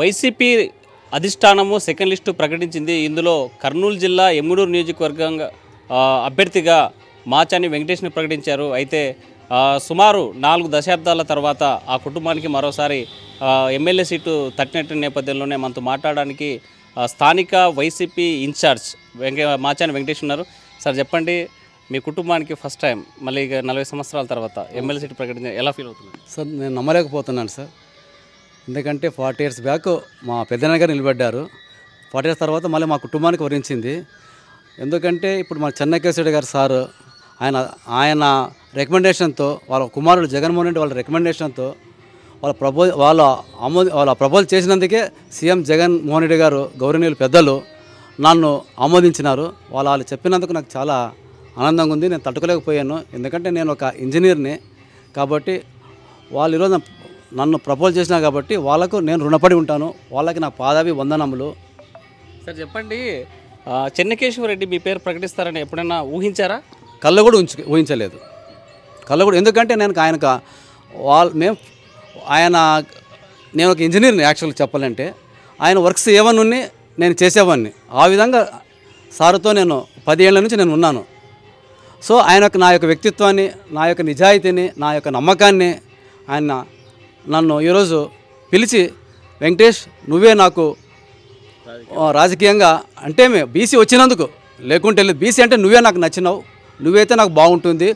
YCP అధిష్టానము second list ప్రకటించింది ఇందులో కర్నూలు జిల్లా ఎమ్మడూరు నియోజకవర్గంగా అభ్యర్థిగా మాచాని వెంకటేష్ని ప్రకటించారు అయితే సుమారు నాలుగు దశాబ్దాల తర్వాత ఆ కుటుంబానికి మరోసారి ఎమ్మెల్యే సీటు తట్టినట్టు నేపథ్యంలోనే మనతో మాట్లాడడానికి స్థానిక వైసీపీ ఇన్ఛార్జ్ వెంక మాచాని వెంకటేష్ ఉన్నారు సార్ చెప్పండి మీ కుటుంబానికి ఫస్ట్ టైం మళ్ళీ ఇక నలభై సంవత్సరాల తర్వాత ఎమ్మెల్యే సీటు ప్రకటించారు ఎలా ఫీల్ అవుతుంది సార్ నేను నమ్మలేకపోతున్నాను సార్ ఎందుకంటే ఫార్టీ ఇయర్స్ బ్యాక్ మా పెద్దనాన్న గారు నిలబడ్డారు ఫార్టీ ఇయర్స్ తర్వాత మళ్ళీ మా కుటుంబానికి వరించింది ఎందుకంటే ఇప్పుడు మన చెన్నకేశ్వరి గారు సారు ఆయన ఆయన రికమెండేషన్తో వాళ్ళ కుమారుడు జగన్మోహన్ రెడ్డి వాళ్ళ రికమెండేషన్తో వాళ్ళ ప్రపో వాళ్ళ ఆమోద వాళ్ళ ప్రపోజ్ చేసినందుకే సీఎం జగన్మోహన్ రెడ్డి గారు గౌరవనీయులు పెద్దలు నన్ను ఆమోదించినారు వాళ్ళు వాళ్ళు చెప్పినందుకు నాకు చాలా ఆనందంగా ఉంది నేను తట్టుకోలేకపోయాను ఎందుకంటే నేను ఒక ఇంజనీర్ని కాబట్టి వాళ్ళు ఈరోజు నన్ను ప్రపోజ్ చేసినా కాబట్టి వాళ్ళకు నేను రుణపడి ఉంటాను వాళ్ళకి నా పాదవి వందనములు సార్ చెప్పండి రెడ్డి మీ పేరు ప్రకటిస్తారని ఎప్పుడైనా ఊహించారా కళ్ళు కూడా ఉంచు ఊహించలేదు కళ్ళు కూడా ఎందుకంటే నేను ఆయనకు వాళ్ళ మేము ఆయన నేను ఒక ఇంజనీర్ని యాక్చువల్గా చెప్పాలంటే ఆయన వర్క్స్ ఏమన్నా ఉన్ని నేను చేసేవాడిని ఆ విధంగా సారుతో నేను ఏళ్ళ నుంచి నేను ఉన్నాను సో ఆయన నా యొక్క వ్యక్తిత్వాన్ని నా యొక్క నిజాయితీని నా యొక్క నమ్మకాన్ని ఆయన నన్ను ఈరోజు పిలిచి వెంకటేష్ నువ్వే నాకు రాజకీయంగా అంటే మే బీసీ వచ్చినందుకు లేకుంటే బీసీ అంటే నువ్వే నాకు నచ్చినావు నువ్వైతే నాకు బాగుంటుంది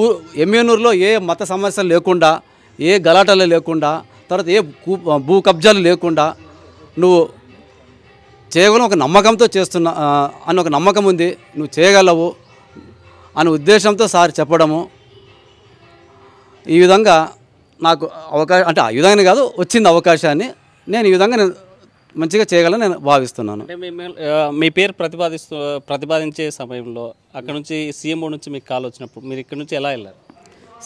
ఊ ఎమ్మెనూరులో ఏ మత సమస్యలు లేకుండా ఏ గలాటలు లేకుండా తర్వాత ఏ భూ కబ్జాలు లేకుండా నువ్వు చేయగలం ఒక నమ్మకంతో చేస్తున్నా అని ఒక నమ్మకం ఉంది నువ్వు చేయగలవు అనే ఉద్దేశంతో సార్ చెప్పడము ఈ విధంగా నాకు అవకాశం అంటే ఆ విధంగా కాదు వచ్చింది అవకాశాన్ని నేను ఈ విధంగా నేను మంచిగా చేయగలని నేను భావిస్తున్నాను మీ పేరు ప్రతిపాదిస్తూ ప్రతిపాదించే సమయంలో అక్కడ నుంచి సీఎంఓ నుంచి మీకు కాల్ వచ్చినప్పుడు మీరు ఇక్కడ నుంచి ఎలా వెళ్ళారు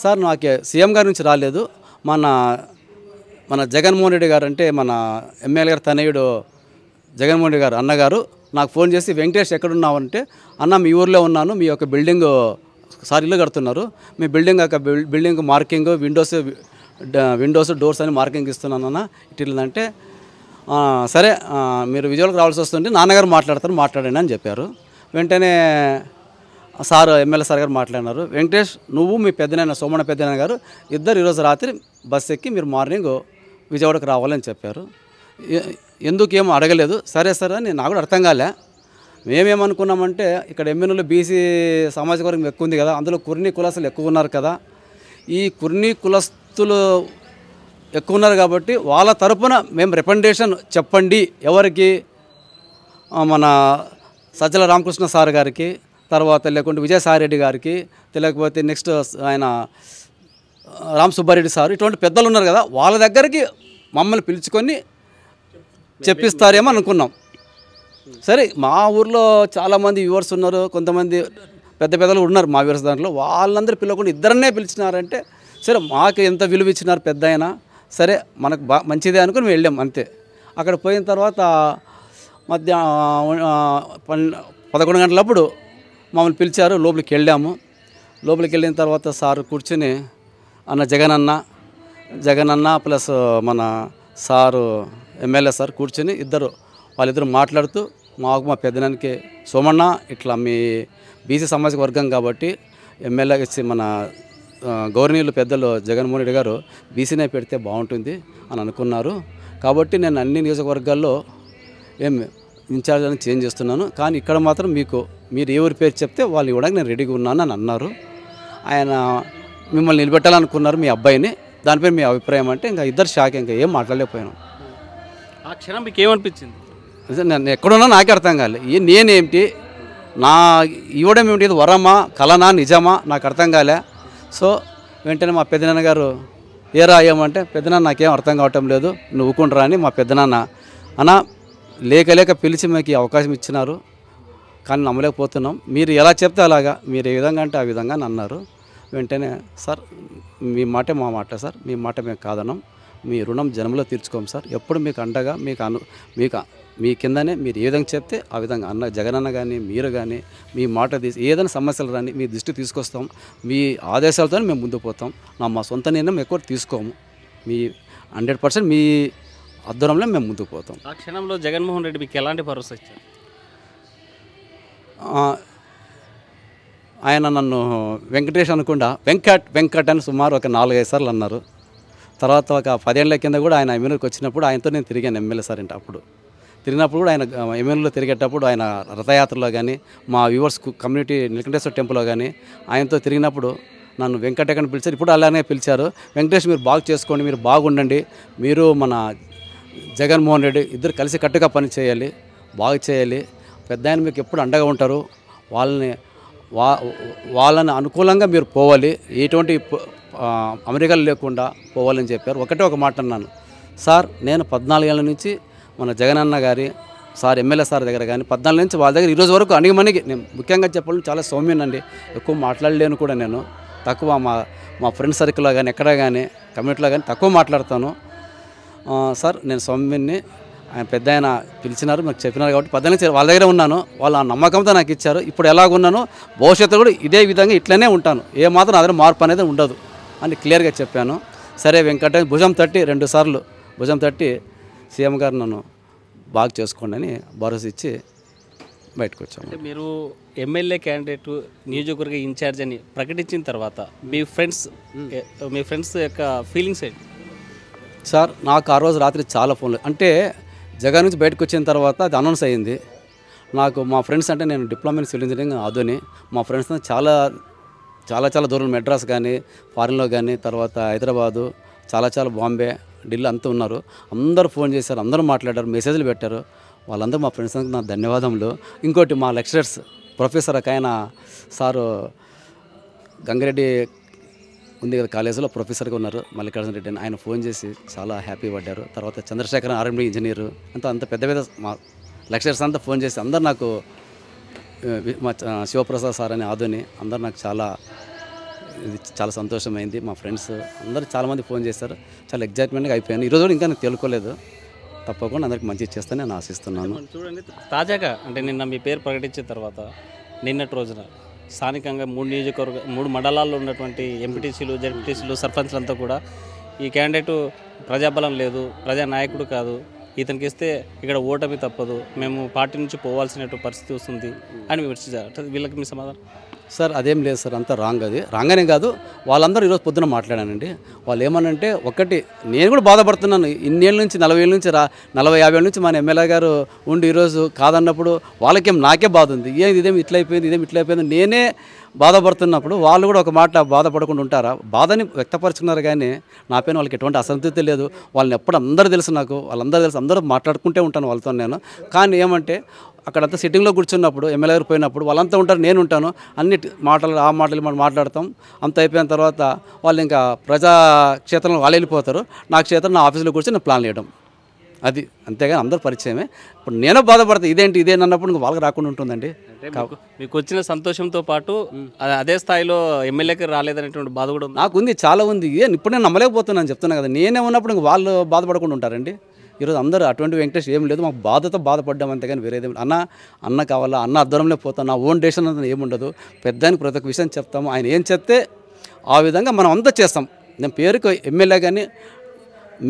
సార్ నాకు సీఎం గారి నుంచి రాలేదు మన మన జగన్మోహన్ రెడ్డి గారు అంటే మన ఎమ్మెల్యే గారు తనయుడు జగన్మోహన్ రెడ్డి గారు అన్నగారు నాకు ఫోన్ చేసి వెంకటేష్ ఎక్కడున్నావు అంటే అన్న మీ ఊర్లో ఉన్నాను మీ యొక్క బిల్డింగ్ సార్ ఇల్లు కడుతున్నారు మీ బిల్డింగ్ యొక్క building marking windows windows doors అని మార్కింగ్ అన్న ఇటీలంటే సరే మీరు విజువల్కి రావాల్సి వస్తుంటే నాన్నగారు మాట్లాడతారు మాట్లాడండి అని చెప్పారు వెంటనే సార్ ఎమ్మెల్యే సార్ గారు మాట్లాడినారు వెంకటేష్ నువ్వు మీ పెద్దనైన సోమణ పెద్దనైన గారు ఇద్దరు ఈరోజు రాత్రి బస్ ఎక్కి మీరు మార్నింగ్ విజయవాడకు రావాలని చెప్పారు ఎందుకేమో అడగలేదు సరే సరే అని నాకు కూడా అర్థం కాలే మేమేమనుకున్నామంటే ఇక్కడ ఎమ్మెన్యూలో బీసీ సామాజిక వర్గం ఎక్కువ ఉంది కదా అందులో కురిని కులాసులు ఎక్కువ ఉన్నారు కదా ఈ కురిని కులస్ వ్యక్తులు ఎక్కువ ఉన్నారు కాబట్టి వాళ్ళ తరపున మేము రికమెండేషన్ చెప్పండి ఎవరికి మన సజ్జల రామకృష్ణ సార్ గారికి తర్వాత లేకుంటే విజయసాయిరెడ్డి గారికి లేకపోతే నెక్స్ట్ ఆయన రామ్ సుబ్బారెడ్డి సార్ ఇటువంటి పెద్దలు ఉన్నారు కదా వాళ్ళ దగ్గరికి మమ్మల్ని పిలుచుకొని చెప్పిస్తారేమో అనుకున్నాం సరే మా ఊర్లో చాలామంది వ్యూవర్స్ ఉన్నారు కొంతమంది పెద్ద పెద్దలు ఉన్నారు మా వ్యూవర్స్ దాంట్లో వాళ్ళందరూ పిల్లకుండా ఇద్దరినే పిలిచినారంటే సరే మాకు ఎంత విలువ ఇచ్చినారు పెద్ద అయినా సరే మనకు బా మంచిదే అనుకుని వెళ్ళాం అంతే అక్కడ పోయిన తర్వాత మధ్య పదకొండు గంటలప్పుడు మమ్మల్ని పిలిచారు లోపలికి వెళ్ళాము లోపలికి వెళ్ళిన తర్వాత సార్ కూర్చుని అన్న జగన్ అన్న జగన్ అన్న ప్లస్ మన సారు ఎమ్మెల్యే సార్ కూర్చుని ఇద్దరు వాళ్ళిద్దరు మాట్లాడుతూ మాకు మా పెద్దనానికి సోమన్న ఇట్లా మీ బీసీ సామాజిక వర్గం కాబట్టి ఎమ్మెల్యే మన గౌరవనీయులు పెద్దలు జగన్మోహన్ రెడ్డి గారు బీసీనే పెడితే బాగుంటుంది అని అనుకున్నారు కాబట్టి నేను అన్ని నియోజకవర్గాల్లో ఏం ఇన్ఛార్జ్ అని చేంజ్ చేస్తున్నాను కానీ ఇక్కడ మాత్రం మీకు మీరు ఎవరి పేరు చెప్తే వాళ్ళు ఇవ్వడానికి నేను రెడీగా ఉన్నాను అని అన్నారు ఆయన మిమ్మల్ని నిలబెట్టాలనుకున్నారు మీ అబ్బాయిని దానిపై మీ అభిప్రాయం అంటే ఇంకా ఇద్దరు షాక్ ఇంకా ఏం మాట్లాడలేకపోయాను ఆ క్షణం మీకు ఏమనిపించింది నేను ఎక్కడున్నా నాకే అర్థం కాలే నేనేమిటి నా ఇవ్వడం ఏమిటి ఇది వరమా కలనా నిజమా నాకు అర్థం కాలే సో వెంటనే మా పెద్దనాన్నగారు గారు ఏ రాయమంటే పెద్దనాన్న నాకేం అర్థం కావటం లేదు నువ్వు ఊకుంటరా అని మా పెద్దనాన్న అన్న లేక లేక పిలిచి మాకు అవకాశం ఇచ్చినారు కానీ నమ్మలేకపోతున్నాం మీరు ఎలా చెప్తే అలాగా మీరు ఏ విధంగా అంటే ఆ విధంగా అన్నారు వెంటనే సార్ మీ మాట మా మాట సార్ మీ మాట మేము కాదనం మీ రుణం జన్మలో తీర్చుకోం సార్ ఎప్పుడు మీకు అండగా మీకు అను మీకు మీ కిందనే మీరు ఏ విధంగా చెప్తే ఆ విధంగా అన్న జగనన్న కానీ మీరు కానీ మీ మాట తీసి ఏదైనా సమస్యలు రాని మీ దృష్టి తీసుకొస్తాం మీ ఆదేశాలతో మేము ముందు పోతాం నా మా సొంత నిర్ణయం ఎక్కువ తీసుకోము మీ హండ్రెడ్ పర్సెంట్ మీ అధ్వర్యంలో మేము ముందుకు పోతాం ఆ క్షణంలో జగన్మోహన్ రెడ్డి మీకు ఎలాంటి భరోసా ఇచ్చారు ఆయన నన్ను వెంకటేష్ అనకుండా వెంకట్ వెంకట్ అని సుమారు ఒక నాలుగైదు సార్లు అన్నారు తర్వాత ఒక పదేళ్ళ కింద కూడా ఆయన ఎమ్మెల్యేకి వచ్చినప్పుడు ఆయనతో నేను తిరిగాను ఎమ్మెల్యే సార్ అంటే అప్పుడు తిరిగినప్పుడు కూడా ఆయన ఎమ్మెల్యేలో తిరిగేటప్పుడు ఆయన రథయాత్రలో కానీ మా వ్యూవర్స్ కమ్యూనిటీ నిలకంఠేశ్వర టెంపుల్లో కానీ ఆయనతో తిరిగినప్పుడు నన్ను వెంకటేకని పిలిచారు ఇప్పుడు అలానే పిలిచారు వెంకటేష్ మీరు బాగు చేసుకోండి మీరు బాగుండండి మీరు మన జగన్మోహన్ రెడ్డి ఇద్దరు కలిసి కట్టుగా పని చేయాలి బాగా చేయాలి పెద్ద ఆయన మీకు ఎప్పుడు అండగా ఉంటారు వాళ్ళని వా వాళ్ళని అనుకూలంగా మీరు పోవాలి ఎటువంటి అమెరికాలు లేకుండా పోవాలని చెప్పారు ఒకటే ఒక మాట అన్నాను సార్ నేను పద్నాలుగేళ్ళ నుంచి మన జగనన్న గారి సార్ ఎమ్మెల్యే సార్ దగ్గర కానీ పద్నాలుగు నుంచి వాళ్ళ దగ్గర ఈరోజు వరకు అణిగిమణిగి నేను ముఖ్యంగా చెప్పాలంటే చాలా సౌమ్యనండి ఎక్కువ మాట్లాడలేను కూడా నేను తక్కువ మా మా ఫ్రెండ్ సర్కిల్లో కానీ ఎక్కడ కానీ కమ్యూనిటీలో కానీ తక్కువ మాట్లాడతాను సార్ నేను సౌమ్యని ఆయన పెద్ద ఆయన పిలిచినారు మాకు చెప్పినారు కాబట్టి పద్దెనిమిది వాళ్ళ దగ్గర ఉన్నాను వాళ్ళు ఆ నమ్మకంతో నాకు ఇచ్చారు ఇప్పుడు ఎలాగున్నాను భవిష్యత్తు కూడా ఇదే విధంగా ఇట్లనే ఉంటాను ఏ మాత్రం అదే మార్పు అనేది ఉండదు అని క్లియర్గా చెప్పాను సరే వెంకటేష్ భుజం తట్టి రెండు సార్లు భుజం తట్టి సీఎం గారు నన్ను బాగా చేసుకోండి అని భరోసా ఇచ్చి బయటకు వచ్చాము మీరు ఎమ్మెల్యే క్యాండిడేట్ నియోజకవర్గ ఇన్ఛార్జ్ అని ప్రకటించిన తర్వాత మీ ఫ్రెండ్స్ hmm. మీ ఫ్రెండ్స్ యొక్క ఫీలింగ్స్ ఏంటి సార్ నాకు ఆ రోజు రాత్రి చాలా ఫోన్లు అంటే జగన్ నుంచి బయటకు వచ్చిన తర్వాత అది అనౌన్స్ అయ్యింది నాకు మా ఫ్రెండ్స్ అంటే నేను డిప్లొమా సివిల్ ఇంజనీరింగ్ అదోని మా ఫ్రెండ్స్ చాలా చాలా చాలా దూరం మెడ్రాస్ కానీ ఫారిన్లో కానీ తర్వాత హైదరాబాదు చాలా చాలా బాంబే ఢిల్లీ అంతా ఉన్నారు అందరూ ఫోన్ చేశారు అందరూ మాట్లాడారు మెసేజ్లు పెట్టారు వాళ్ళందరూ మా ఫ్రెండ్స్ నా ధన్యవాదములు ఇంకోటి మా లెక్చరర్స్ ప్రొఫెసర్ ఒక ఆయన సారు గంగారెడ్డి ఉంది కదా కాలేజీలో ప్రొఫెసర్గా ఉన్నారు మల్లికార్జున రెడ్డి అని ఆయన ఫోన్ చేసి చాలా హ్యాపీ పడ్డారు తర్వాత చంద్రశేఖర్ ఆర్ఎండి ఇంజనీర్ అంత అంత పెద్ద పెద్ద మా లెక్చరర్స్ అంతా ఫోన్ చేసి అందరు నాకు మా శివప్రసాద్ సార్ అని ఆదుని అందరు నాకు చాలా ఇది చాలా సంతోషమైంది మా ఫ్రెండ్స్ అందరూ చాలామంది ఫోన్ చేశారు చాలా ఎగ్జైట్మెంట్గా అయిపోయాను ఈరోజు కూడా ఇంకా నేను తేలుకోలేదు తప్పకుండా అందరికి మంచి చేస్తాను నేను ఆశిస్తున్నాను చూడండి తాజాగా అంటే నిన్న మీ పేరు ప్రకటించిన తర్వాత నిన్నటి రోజున స్థానికంగా మూడు నియోజకవర్గ మూడు మండలాల్లో ఉన్నటువంటి ఎంపీటీసీలు జెడ్పీటీసీలు సర్పంచ్లంతా కూడా ఈ క్యాండిడేటు ప్రజాబలం లేదు ప్రజా నాయకుడు కాదు ఇతనికి ఇస్తే ఇక్కడ ఓటమి తప్పదు మేము పార్టీ నుంచి పోవాల్సినటువంటి పరిస్థితి వస్తుంది అని విమర్శించారు వీళ్ళకి మీ సమాధానం సార్ అదేం లేదు సార్ అంతా రాంగ్ అది రాంగ్ అనే కాదు వాళ్ళందరూ ఈరోజు పొద్దున మాట్లాడానండి వాళ్ళు ఏమనంటే ఒకటి నేను కూడా బాధపడుతున్నాను ఇన్నేళ్ళ నుంచి నలభై ఏళ్ళ నుంచి రా నలభై యాభై ఏళ్ళ నుంచి మన ఎమ్మెల్యే గారు ఉండి ఈరోజు కాదన్నప్పుడు వాళ్ళకేం నాకే బాధ ఉంది ఏది ఇదేమి ఇట్లయిపోయింది ఇదేమి ఇట్లయిపోయింది నేనే బాధపడుతున్నప్పుడు వాళ్ళు కూడా ఒక మాట బాధపడకుండా ఉంటారా బాధని వ్యక్తపరుచుకున్నారు కానీ నా పైన వాళ్ళకి ఎటువంటి అసంతృప్తి లేదు వాళ్ళని ఎప్పుడు అందరూ తెలుసు నాకు వాళ్ళందరూ తెలుసు అందరూ మాట్లాడుకుంటే ఉంటాను వాళ్ళతో నేను కానీ ఏమంటే అక్కడంతా సిట్టింగ్లో కూర్చున్నప్పుడు ఎమ్మెల్యే గారు పోయినప్పుడు వాళ్ళంతా ఉంటారు నేను ఉంటాను అన్ని మాటలు ఆ మాటలు మనం మాట్లాడతాం అంత అయిపోయిన తర్వాత వాళ్ళు ఇంకా ప్రజా క్షేత్రంలో వాళ్ళు వెళ్ళిపోతారు నా క్షేత్రం నా ఆఫీస్లో కూర్చొని ప్లాన్ వేయడం అది అంతేగాని అందరు పరిచయమే ఇప్పుడు నేను బాధపడతాను ఇదేంటి ఇదే అన్నప్పుడు వాళ్ళకి రాకుండా ఉంటుందండి మీకు వచ్చిన సంతోషంతో పాటు అదే స్థాయిలో ఎమ్మెల్యేకి రాలేదనేటువంటి బాధ కూడా నాకు ఉంది చాలా ఉంది ఇదే ఇప్పుడు నేను నమ్మలేకపోతున్నాను చెప్తున్నాను కదా నేనే ఉన్నప్పుడు వాళ్ళు బాధపడకుండా ఉంటారండి ఈరోజు అందరూ అటువంటి వెంకటేష్ ఏం లేదు మాకు బాధతో బాధపడ్డాం కానీ వేరేది అన్న అన్న కావాలా అన్న అద్దరంలో పోతాను నా ఓన్ డేషన్ అంత ఏముండదు పెద్దానికి ప్రతి ఒక్క విషయం చెప్తాము ఆయన ఏం చెప్తే ఆ విధంగా మనం అంతా చేస్తాం నేను పేరుకు ఎమ్మెల్యే కానీ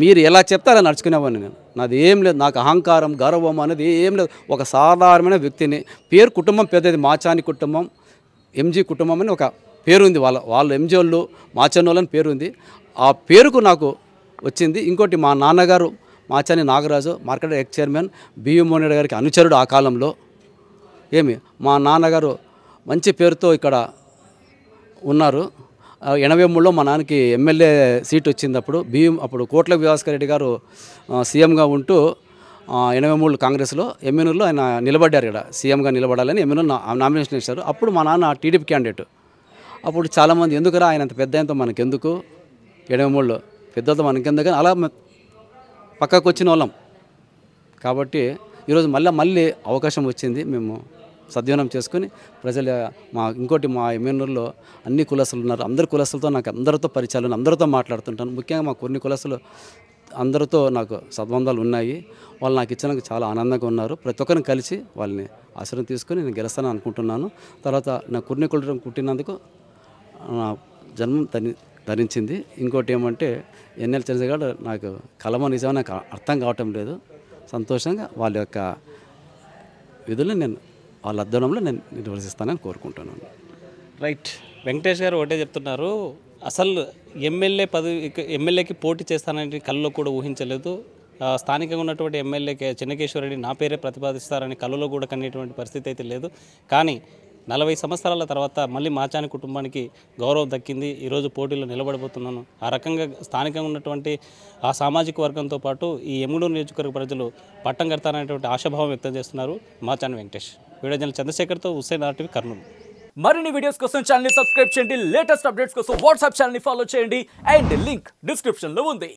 మీరు ఎలా చెప్తే అలా నడుచుకునేవాడిని నేను నాది ఏం లేదు నాకు అహంకారం గర్వం అనేది ఏం లేదు ఒక సాధారణమైన వ్యక్తిని పేరు కుటుంబం పెద్దది మాచాని కుటుంబం ఎంజీ కుటుంబం అని ఒక పేరుంది వాళ్ళ వాళ్ళు ఎంజీ వాళ్ళు మాచన్న వాళ్ళని పేరుంది ఆ పేరుకు నాకు వచ్చింది ఇంకోటి మా నాన్నగారు Machani Nagaraju market ex chairman బియ్యం మోనరెడ్డి గారికి అనుచరుడు ఆ కాలంలో ఏమి మా నాన్నగారు మంచి పేరుతో ఇక్కడ ఉన్నారు ఎనభై మూడులో మా నాన్నకి ఎమ్మెల్యే సీట్ వచ్చిందప్పుడు బియ్యం అప్పుడు కోట్ల వివాస్కర్ రెడ్డి గారు సీఎంగా ఉంటూ ఎనభై మూడు కాంగ్రెస్లో ఎమ్మెన్యూలో ఆయన నిలబడ్డారు ఇక్కడ సీఎంగా నిలబడాలని ఎమ్మెన్యూ నామినేషన్ ఇచ్చారు అప్పుడు మా నాన్న టీడీపీ క్యాండిడేట్ అప్పుడు చాలామంది ఎందుకురా ఆయన అంత పెద్ద ఆయనతో మనకెందుకు ఎనభై మూడులో పెద్దతో మనకెందుకు అలా పక్కకు వచ్చిన వాళ్ళం కాబట్టి ఈరోజు మళ్ళీ మళ్ళీ అవకాశం వచ్చింది మేము సద్వినం చేసుకుని ప్రజల మా ఇంకోటి మా ఎమ్మెన్యూర్లో అన్ని కులసలు ఉన్నారు అందరి కులసులతో నాకు అందరితో పరిచయాలు అందరితో మాట్లాడుతుంటాను ముఖ్యంగా మా కొన్ని కులసలు అందరితో నాకు సద్బంధాలు ఉన్నాయి వాళ్ళు నాకు ఇచ్చినందుకు చాలా ఆనందంగా ఉన్నారు ప్రతి ఒక్కరిని కలిసి వాళ్ళని ఆశ్రయం తీసుకుని నేను గెలుస్తాను అనుకుంటున్నాను తర్వాత నా కుర్ని కుల కుట్టినందుకు నా జన్మం తని ధరించింది ఇంకోటి ఏమంటే ఎన్ఎల్ చంద్ర నాకు కలమో నిజమో నాకు అర్థం కావటం లేదు సంతోషంగా వాళ్ళ యొక్క విధులను నేను వాళ్ళ అద్దడంలో నేను నిర్వహిస్తానని కోరుకుంటున్నాను రైట్ వెంకటేష్ గారు ఒకటే చెప్తున్నారు అసలు ఎమ్మెల్యే పదవి ఎమ్మెల్యేకి పోటీ చేస్తానని కళ్ళలో కూడా ఊహించలేదు స్థానికంగా ఉన్నటువంటి ఎమ్మెల్యే చెన్నకేశ్వరరెడ్డి నా పేరే ప్రతిపాదిస్తారని కళ్ళలో కూడా కనేటువంటి పరిస్థితి అయితే లేదు కానీ నలభై సంవత్సరాల తర్వాత మళ్ళీ మాచాని కుటుంబానికి గౌరవం దక్కింది ఈరోజు పోటీలో నిలబడిపోతున్నాను ఆ రకంగా స్థానికంగా ఉన్నటువంటి ఆ సామాజిక వర్గంతో పాటు ఈ ఎమ్ముడూరు నియోజకవర్గ ప్రజలు పట్టం కడతారనేటువంటి ఆశాభావం వ్యక్తం చేస్తున్నారు మాచాని వెంకటేష్ వీడియో జనరల్ చంద్రశేఖర్తో హుస్సేన్ ఆర్టీవీ కర్నూలు మరిన్ని వీడియోస్ కోసం ఛానల్ సబ్స్క్రైబ్ చేయండి లేటెస్ట్ అప్డేట్స్ కోసం వాట్సాప్ ఛానల్ని ఫాలో చేయండి అండ్ లింక్ డిస్క్రిప్షన్లో ఉంది